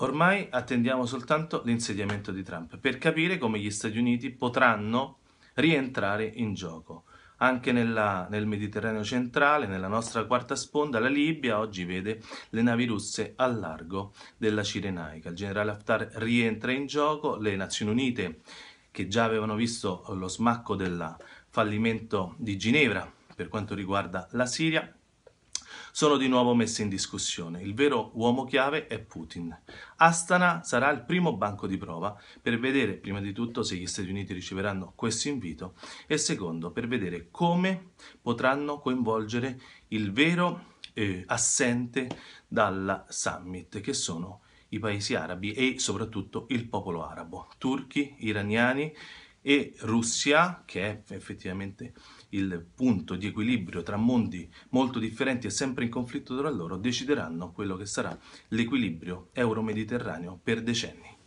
Ormai attendiamo soltanto l'insediamento di Trump per capire come gli Stati Uniti potranno rientrare in gioco. Anche nella, nel Mediterraneo centrale, nella nostra quarta sponda, la Libia oggi vede le navi russe al largo della Cirenaica. Il generale Haftar rientra in gioco, le Nazioni Unite che già avevano visto lo smacco del fallimento di Ginevra per quanto riguarda la Siria, sono di nuovo messe in discussione. Il vero uomo chiave è Putin. Astana sarà il primo banco di prova per vedere prima di tutto se gli Stati Uniti riceveranno questo invito e secondo per vedere come potranno coinvolgere il vero eh, assente dal summit che sono i paesi arabi e soprattutto il popolo arabo, turchi, iraniani, e Russia, che è effettivamente il punto di equilibrio tra mondi molto differenti e sempre in conflitto tra loro, decideranno quello che sarà l'equilibrio euro-mediterraneo per decenni.